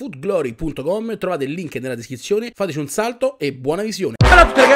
foodglory.com, trovate il link nella descrizione, fateci un salto e buona visione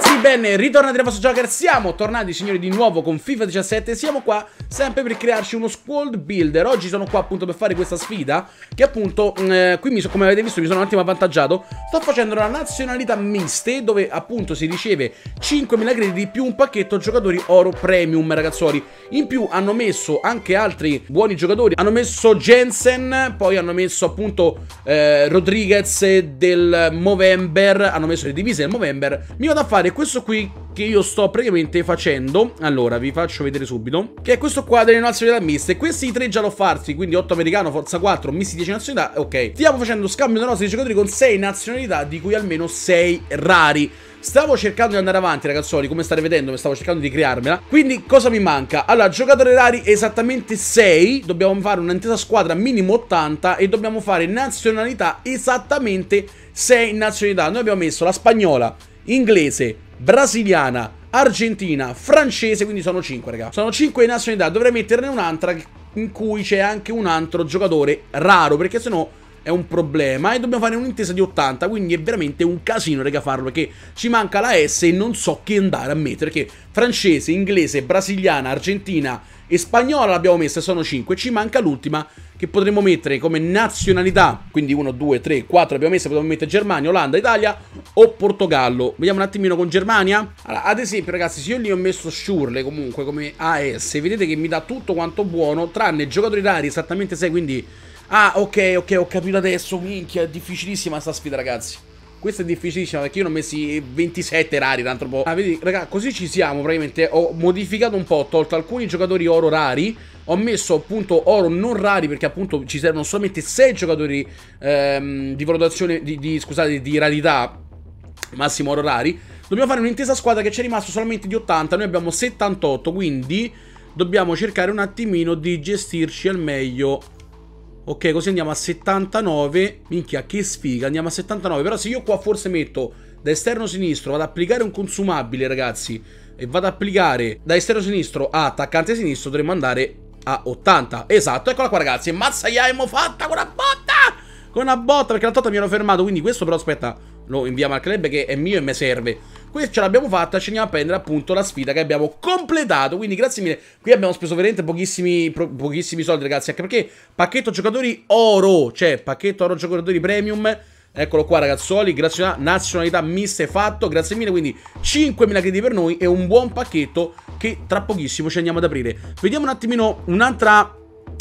ragazzi, ben ritornati dal vostro Joker, siamo tornati signori di nuovo con FIFA 17 Siamo qua sempre per crearci uno squad builder Oggi sono qua appunto per fare questa sfida Che appunto, mm, eh, qui mi so, come avete visto mi sono un attimo avvantaggiato Sto facendo la nazionalità miste dove appunto si riceve 5.000 crediti più un pacchetto giocatori oro premium ragazzuoli In più hanno messo anche altri buoni giocatori Hanno messo Jensen, poi hanno messo appunto eh, Rodriguez del Movember Hanno messo le divise del Movember Mi vado a fare particolare questo qui che io sto praticamente facendo Allora, vi faccio vedere subito Che è questo qua delle nazionalità miste Questi tre già l'ho farsi, quindi 8 americano, forza 4, misti 10 nazionalità Ok, stiamo facendo scambio di nostri giocatori con 6 nazionalità Di cui almeno 6 rari Stavo cercando di andare avanti ragazzoli Come state vedendo stavo cercando di crearmela Quindi cosa mi manca? Allora giocatori rari esattamente 6 Dobbiamo fare un'intesa squadra minimo 80 E dobbiamo fare nazionalità esattamente 6 nazionalità Noi abbiamo messo la spagnola inglese, brasiliana, argentina, francese, quindi sono 5, raga. Sono 5 nazionalità, dovrei metterne un'altra in cui c'è anche un altro giocatore raro, perché sennò è un problema e dobbiamo fare un'intesa di 80, quindi è veramente un casino, raga, farlo, perché ci manca la S e non so chi andare a mettere, perché francese, inglese, brasiliana, argentina e spagnola l'abbiamo messa, sono 5, ci manca l'ultima che potremmo mettere come nazionalità, quindi 1, 2, 3, 4 abbiamo messo, potremmo mettere Germania, Olanda, Italia o Portogallo. Vediamo un attimino con Germania. Allora, ad esempio ragazzi, se io lì ho messo Schurle comunque come AS, vedete che mi dà tutto quanto buono, tranne giocatori rari, esattamente 6, quindi... Ah, ok, ok, ho capito adesso, minchia, è difficilissima questa sfida ragazzi. Questa è difficilissima perché io ne ho messi 27 rari tanto po'. Ah, vedi, raga, così ci siamo praticamente. Ho modificato un po', ho tolto alcuni giocatori oro rari ho messo appunto oro non rari perché appunto ci servono solamente 6 giocatori ehm, di valutazione, di, di, scusate, di rarità massimo oro rari. Dobbiamo fare un'intesa squadra che ci è rimasto solamente di 80, noi abbiamo 78, quindi dobbiamo cercare un attimino di gestirci al meglio. Ok, così andiamo a 79. Minchia, che sfiga, andiamo a 79. Però se io qua forse metto da esterno sinistro, vado ad applicare un consumabile, ragazzi, e vado ad applicare da esterno sinistro a attaccante sinistro, dovremmo andare a 80 Esatto, eccola qua ragazzi Mazza gli abbiamo fatta con una botta Con una botta perché la totta mi hanno fermato Quindi questo però aspetta Lo inviamo al club che è mio e mi serve Questo ce l'abbiamo fatta Ci andiamo a prendere appunto la sfida che abbiamo completato Quindi grazie mille Qui abbiamo speso veramente pochissimi, pochissimi soldi ragazzi Anche perché pacchetto giocatori oro Cioè pacchetto oro giocatori premium Eccolo qua ragazzoli, nazionalità mista è fatto, grazie mille, quindi 5.000 crediti per noi e un buon pacchetto che tra pochissimo ci andiamo ad aprire. Vediamo un attimino un'altra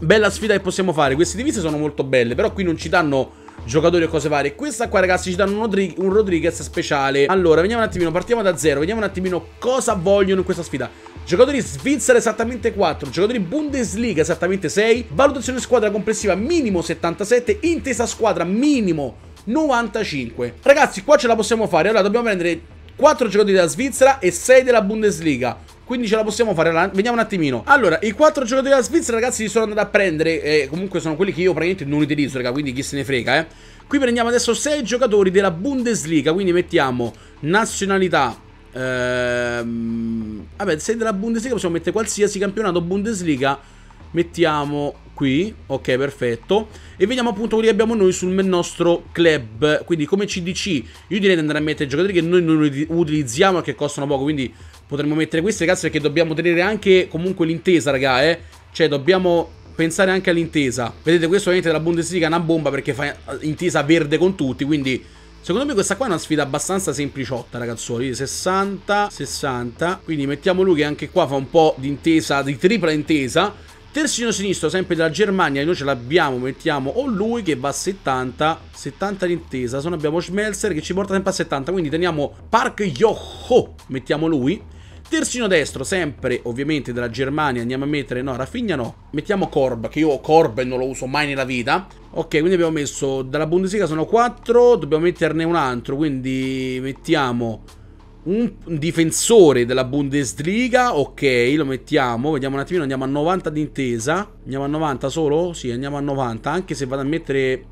bella sfida che possiamo fare, queste divise sono molto belle, però qui non ci danno giocatori o cose varie. Questa qua, ragazzi, ci danno un, Rodri un, Rodriguez speciale. Allora, vediamo un attimino, partiamo da zero, vediamo un attimino cosa vogliono in questa sfida. Giocatori svizzera esattamente 4, giocatori Bundesliga esattamente 6, valutazione squadra complessiva minimo 77, intesa squadra minimo 77 95. Ragazzi, qua ce la possiamo fare. Allora, dobbiamo prendere 4 giocatori della Svizzera e 6 della Bundesliga. Quindi ce la possiamo fare, allora, vediamo un attimino Allora, i 4 giocatori della Svizzera ragazzi li sono andati a prendere eh, Comunque sono quelli che io praticamente non utilizzo, raga, quindi chi se ne frega, eh Qui prendiamo adesso 6 giocatori della Bundesliga Quindi mettiamo nazionalità ehm, Vabbè, 6 della Bundesliga possiamo mettere qualsiasi campionato Bundesliga Mettiamo qui, ok perfetto E vediamo appunto quelli che abbiamo noi sul nostro club Quindi come CDC io direi di andare a mettere giocatori che noi non utilizziamo e che costano poco Quindi potremmo mettere questi ragazzi perché dobbiamo tenere anche comunque l'intesa raga eh Cioè dobbiamo pensare anche all'intesa Vedete questo ovviamente della Bundesliga è una bomba perché fa intesa verde con tutti Quindi Secondo me questa qua è una sfida abbastanza sempliciotta ragazzuoli 60, 60 Quindi mettiamo lui che anche qua fa un po' di intesa, di tripla intesa Terzino sinistro, sempre della Germania, noi ce l'abbiamo, mettiamo o lui che va a 70, 70 d'intesa, se no abbiamo Schmelzer che ci porta sempre a 70, quindi teniamo Park Yoho, mettiamo lui. Terzino destro, sempre ovviamente della Germania, andiamo a mettere, no, Rafinha no, mettiamo Korb, che io Korb non lo uso mai nella vita. Ok, quindi abbiamo messo, dalla Bundesliga sono 4, dobbiamo metterne un altro, quindi mettiamo un difensore della Bundesliga, ok, lo mettiamo, vediamo un attimino, andiamo a 90 d'intesa, andiamo a 90 solo? Sì, andiamo a 90, anche se vado a mettere,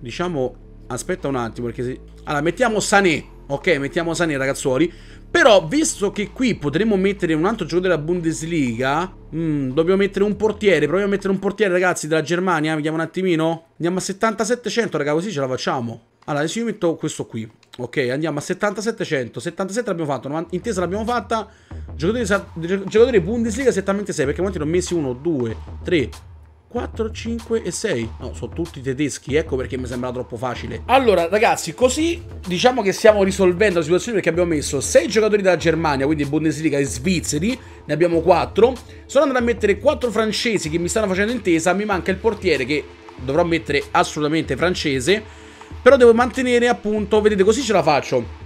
diciamo, aspetta un attimo, perché se... Allora, mettiamo Sané, ok, mettiamo Sané, ragazzuoli, però, visto che qui potremmo mettere un altro giocatore della Bundesliga, mh, mm, dobbiamo mettere un portiere, proviamo a mettere un portiere, ragazzi, della Germania, vediamo un attimino, andiamo a 7700, raga, così ce la facciamo. Allora, adesso io metto questo qui. Ok, andiamo a 7700. 77 l'abbiamo fatto, intesa l'abbiamo fatta. Giocatori, giocatore Bundesliga 76, perché quanti ne ho messi 1, 2, 3, 4, 5 e 6. No, sono tutti tedeschi, ecco perché mi sembra troppo facile. Allora, ragazzi, così diciamo che stiamo risolvendo la situazione perché abbiamo messo 6 giocatori della Germania, quindi Bundesliga e svizzeri, ne abbiamo 4. Sono andato a mettere 4 francesi che mi stanno facendo intesa, mi manca il portiere che dovrò mettere assolutamente francese. Però devo mantenere appunto, vedete così ce la faccio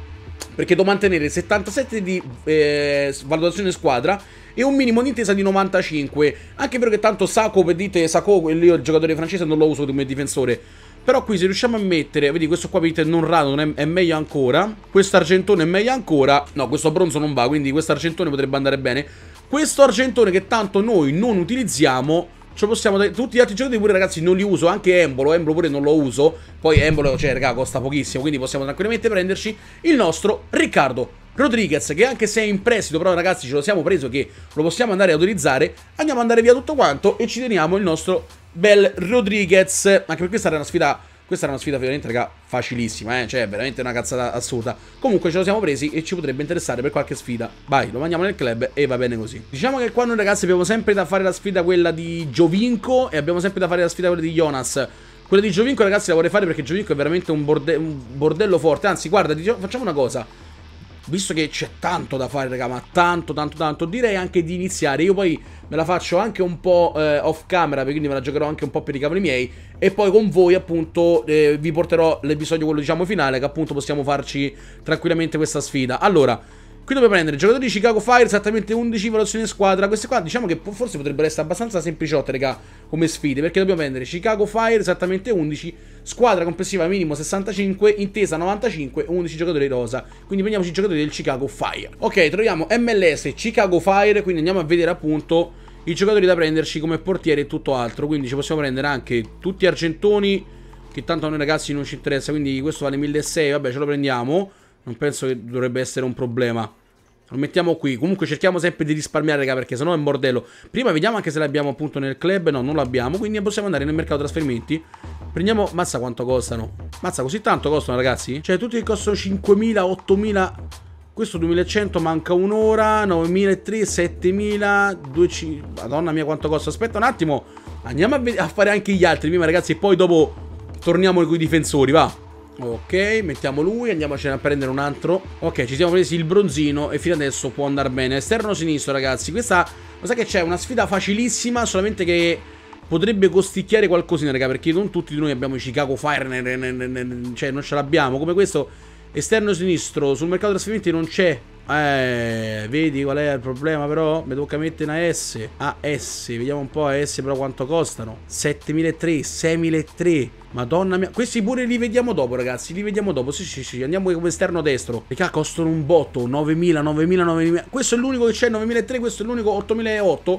perché devo mantenere 77 di eh, valutazione squadra e un minimo di intesa di 95. Anche perché tanto Sako, vedete, Sako, io il giocatore francese non lo uso come difensore. Però qui se riusciamo a mettere, vedi questo qua vedete non random è, è meglio ancora, questo argentone è meglio ancora, no questo bronzo non va quindi questo argentone potrebbe andare bene. Questo argentone che tanto noi non utilizziamo Ce possiamo Tutti gli altri giochi pure, ragazzi, non li uso. Anche Embolo. Embolo pure non lo uso. Poi Embolo, cioè, raga, costa pochissimo. Quindi possiamo tranquillamente prenderci il nostro Riccardo Rodriguez. Che anche se è in prestito, però, ragazzi, ce lo siamo preso. Che lo possiamo andare a autorizzare. Andiamo a andare via tutto quanto. E ci teniamo il nostro bel Rodriguez. Anche per questa era una sfida questa era una sfida veramente, raga, facilissima, eh. Cioè, veramente una cazzata assurda. Comunque ce lo siamo presi e ci potrebbe interessare per qualche sfida. Vai, lo mandiamo nel club e va bene così. Diciamo che qua noi, ragazzi, abbiamo sempre da fare la sfida quella di Giovinco e abbiamo sempre da fare la sfida quella di Jonas. Quella di Giovinco, ragazzi, la vorrei fare perché Giovinco è veramente un, borde un bordello forte. Anzi, guarda, diciamo, facciamo una cosa visto che c'è tanto da fare, raga, ma tanto, tanto, tanto, direi anche di iniziare. Io poi me la faccio anche un po' eh, off camera, quindi me la giocherò anche un po' per i cavoli miei. E poi con voi, appunto, eh, vi porterò l'episodio, quello diciamo finale, che appunto possiamo farci tranquillamente questa sfida. Allora. Qui dobbiamo prendere giocatori di Chicago Fire, esattamente 11, valutazione squadra. Queste qua diciamo che forse potrebbero essere abbastanza sempliciotte, raga, come sfide. Perché dobbiamo prendere Chicago Fire, esattamente 11, squadra complessiva minimo 65, intesa 95, 11 giocatori rosa. Quindi prendiamoci i giocatori del Chicago Fire. Ok, troviamo MLS Chicago Fire, quindi andiamo a vedere appunto i giocatori da prenderci come portiere e tutto altro. Quindi ci possiamo prendere anche tutti argentoni, che tanto a noi ragazzi non ci interessa, quindi questo vale 1600, vabbè ce lo prendiamo. Non penso che dovrebbe essere un problema. Lo mettiamo qui. Comunque cerchiamo sempre di risparmiare, raga, perché sennò è un bordello. Prima vediamo anche se l'abbiamo appunto nel club. No, non l'abbiamo. Quindi possiamo andare nel mercato trasferimenti. Prendiamo... Mazza quanto costano. Mazza, così tanto costano, ragazzi? Cioè, tutti che costano 5.000, 8.000... Questo 2100 manca un'ora, 9300, 7000, Madonna mia quanto costa. Aspetta un attimo, andiamo a, a fare anche gli altri prima ragazzi e poi dopo torniamo con i difensori, va. Ok, mettiamo lui, andiamocene a prendere un altro Ok, ci siamo presi il bronzino e fino adesso può andare bene Esterno sinistro ragazzi, questa, lo sa che c'è, una sfida facilissima Solamente che potrebbe costicchiare qualcosina raga Perché non tutti di noi abbiamo i Chicago Fire, ne, ne, ne, cioè non ce l'abbiamo Come questo, esterno sinistro, sul mercato trasferimenti non c'è eh, vedi qual è il problema però? Mi tocca mettere una S. AS, vediamo un po' AS però quanto costano. 7.300, 6.300. Madonna mia, questi pure li vediamo dopo ragazzi, li vediamo dopo, sì sì sì, andiamo come esterno destro Raga, costano un botto, 9.000, 9.000, 9.000 Questo è l'unico che c'è, 9.300, questo è l'unico, 8.800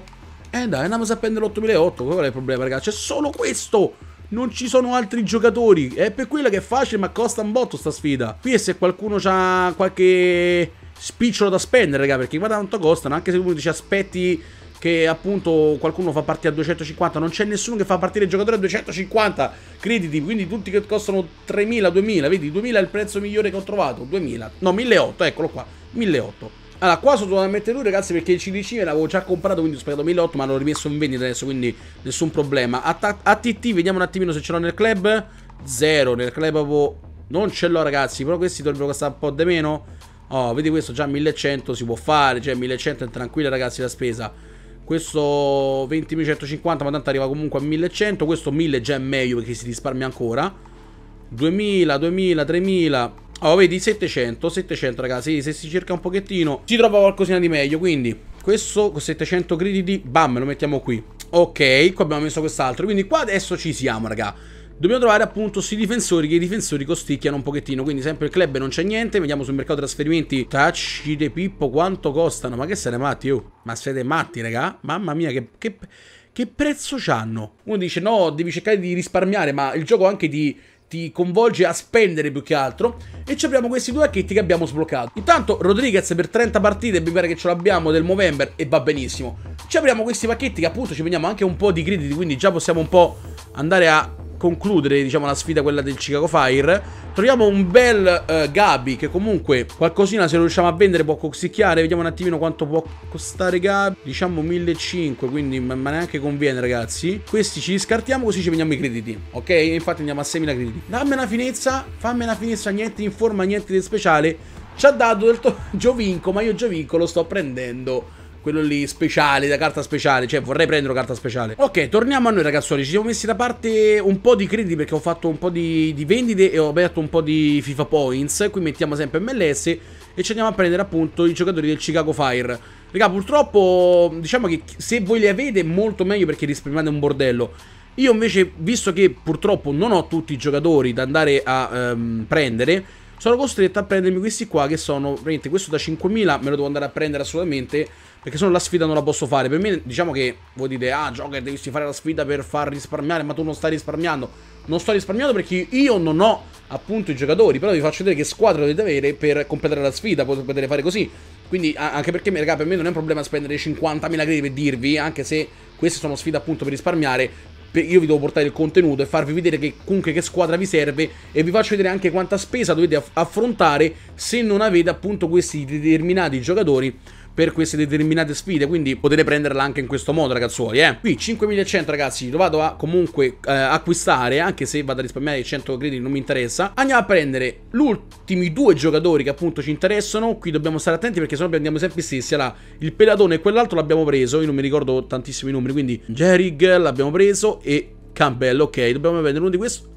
Eh dai, andiamo a prendere l'8.800, qual è il problema ragazzi? C'è solo questo non ci sono altri giocatori. È per quello che è facile, ma costa un botto sta sfida. Qui se qualcuno ha qualche spicciolo da spendere, raga, perché guarda quanto costano, anche se uno dice aspetti che appunto qualcuno fa partire a 250, non c'è nessuno che fa partire il giocatore a 250 crediti, quindi tutti che costano 3000, 2000, vedi, 2000 è il prezzo migliore che ho trovato, 2000, no, 1800, eccolo qua, 1800. Allora, qua sono tornato a mettere lui, ragazzi, perché il CDC me l'avevo già comprato, quindi ho spagato 1800, ma l'ho rimesso in vendita adesso, quindi nessun problema. Atta ATT, vediamo un attimino se ce l'ho nel club. Zero, nel club avevo... Non ce l'ho, ragazzi, però questi dovrebbero costare un po' di meno. Oh, vedi questo già 1100 si può fare, cioè 1100 è tranquilla ragazzi la spesa. Questo 20.150 ma tanto arriva comunque a 1100, questo 1000 già è meglio perché si risparmia ancora. 2000, 2000, 3000. Oh, vedi 700, 700 ragazzi, se si cerca un pochettino si trova qualcosina di meglio, quindi questo con 700 crediti, bam, lo mettiamo qui. Ok, qua abbiamo messo quest'altro, quindi qua adesso ci siamo, raga. Dobbiamo trovare appunto sti difensori che i difensori costicchiano un pochettino Quindi sempre il club non c'è niente Vediamo sul mercato trasferimenti Tacci de Pippo quanto costano Ma che siete matti oh Ma siete matti raga Mamma mia che, che, che prezzo c'hanno Uno dice no devi cercare di risparmiare Ma il gioco anche di ti convolge a spendere più che altro e ci apriamo questi due acchetti che abbiamo sbloccato intanto Rodriguez per 30 partite mi pare che ce l'abbiamo del Movember e va benissimo ci apriamo questi pacchetti che appunto ci prendiamo anche un po' di crediti quindi già possiamo un po' andare a concludere diciamo la sfida quella del Chicago Fire troviamo un bel uh, Gabi che comunque qualcosina se lo riusciamo a vendere può costicchiare vediamo un attimino quanto può costare Gabi diciamo 1500 quindi ma, neanche conviene ragazzi questi ci scartiamo così ci prendiamo i crediti ok infatti andiamo a 6000 crediti dammi una finezza fammi una finezza niente in forma niente di speciale ci ha dato del Giovinco ma io Giovinco lo sto prendendo quello lì speciale, da carta speciale, cioè vorrei prendere carta speciale. Ok, torniamo a noi ragazzuoli, ci siamo messi da parte un po' di crediti perché ho fatto un po' di, di vendite e ho aperto un po' di FIFA Points, qui mettiamo sempre MLS e ci andiamo a prendere appunto i giocatori del Chicago Fire. Raga, purtroppo diciamo che se voi li avete molto meglio perché risparmiate un bordello. Io invece, visto che purtroppo non ho tutti i giocatori da andare a ehm, prendere, sono costretto a prendermi questi qua che sono, veramente, questo da 5.000 me lo devo andare a prendere assolutamente, perché se no la sfida non la posso fare. Per me, diciamo che, voi dite, ah Joker, devi fare la sfida per far risparmiare, ma tu non stai risparmiando. Non sto risparmiando perché io non ho, appunto, i giocatori, però vi faccio vedere che squadra dovete avere per completare la sfida, potete fare così. Quindi, anche perché, raga, per me non è un problema spendere 50.000 crediti per dirvi, anche se queste sono sfide appunto per risparmiare, io vi devo portare il contenuto e farvi vedere che comunque che squadra vi serve e vi faccio vedere anche quanta spesa dovete aff affrontare se non avete appunto questi determinati giocatori per queste determinate sfide, quindi potete prenderla anche in questo modo ragazzuoli, eh. Qui 5100 ragazzi, lo vado a comunque eh, acquistare, anche se vado a risparmiare 100 crediti non mi interessa. Andiamo a prendere gli ultimi due giocatori che appunto ci interessano, qui dobbiamo stare attenti perché sennò prendiamo sempre stessi, allora il pelatone e quell'altro l'abbiamo preso, io non mi ricordo tantissimi numeri, quindi Jerig l'abbiamo preso e Campbell, ok, dobbiamo prendere uno di questi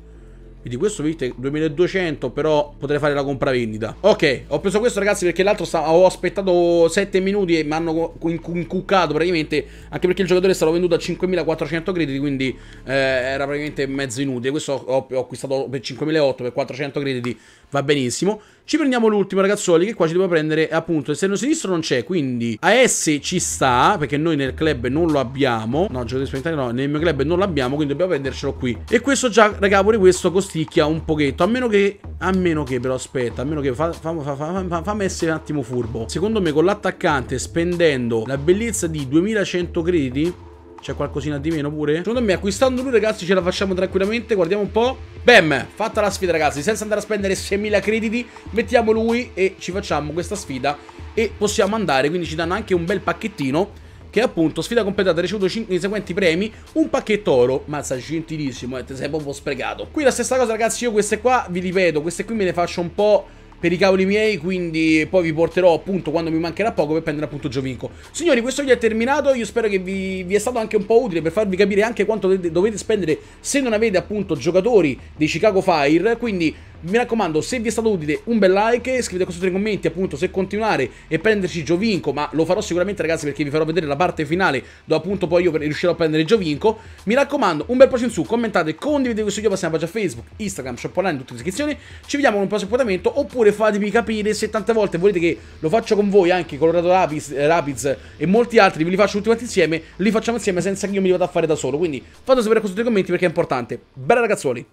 di questo vedete 2200 però potrei fare la compravendita Ok ho preso questo ragazzi perché l'altro ho aspettato 7 minuti e mi hanno incuccato praticamente Anche perché il giocatore è stato venduto a 5400 crediti quindi eh, era praticamente mezzo inutile Questo ho, ho acquistato per 5800 per 400 crediti va benissimo. Ci prendiamo l'ultimo ragazzoli che qua ci devo prendere appunto esterno sinistro non c'è quindi AS ci sta perché noi nel club non lo abbiamo No giocatore sperimentale no nel mio club non l'abbiamo quindi dobbiamo prendercelo qui E questo già raga pure questo costicchia un pochetto a meno che a meno che però aspetta a meno che fa, fa, fa, fammi essere un attimo furbo Secondo me con l'attaccante spendendo la bellezza di 2100 crediti c'è qualcosina di meno pure? Secondo me acquistando lui ragazzi ce la facciamo tranquillamente Guardiamo un po' Bam! Fatta la sfida ragazzi Senza andare a spendere 6.000 crediti Mettiamo lui e ci facciamo questa sfida E possiamo andare Quindi ci danno anche un bel pacchettino che appunto sfida completata ricevuto 5, i seguenti premi un pacchetto oro mazza gentilissimo eh, te sei proprio sprecato qui la stessa cosa ragazzi io queste qua vi ripeto queste qui me le faccio un po' per i cavoli miei, quindi poi vi porterò appunto quando mi mancherà poco per prendere appunto Giovinco. Signori, questo video è terminato, io spero che vi, vi è stato anche un po' utile per farvi capire anche quanto dovete, dovete spendere se non avete appunto giocatori dei Chicago Fire, quindi mi raccomando, se vi è stato utile, un bel like, scrivete sotto nei commenti appunto se continuare e prenderci Giovinco, ma lo farò sicuramente ragazzi perché vi farò vedere la parte finale dove appunto poi io riuscirò a prendere Giovinco. Mi raccomando, un bel pollice in su, commentate, condividete questo video, passiamo alla pagina Facebook, Instagram, shop online, tutte le descrizioni. Ci vediamo in un prossimo appuntamento oppure fatemi capire se tante volte volete che lo faccio con voi anche Colorado Rapids, eh, Rapids e molti altri, ve li faccio tutti quanti insieme, li facciamo insieme senza che io mi vada a fare da solo. Quindi fate sapere questo nei commenti perché è importante. Bella ragazzuoli!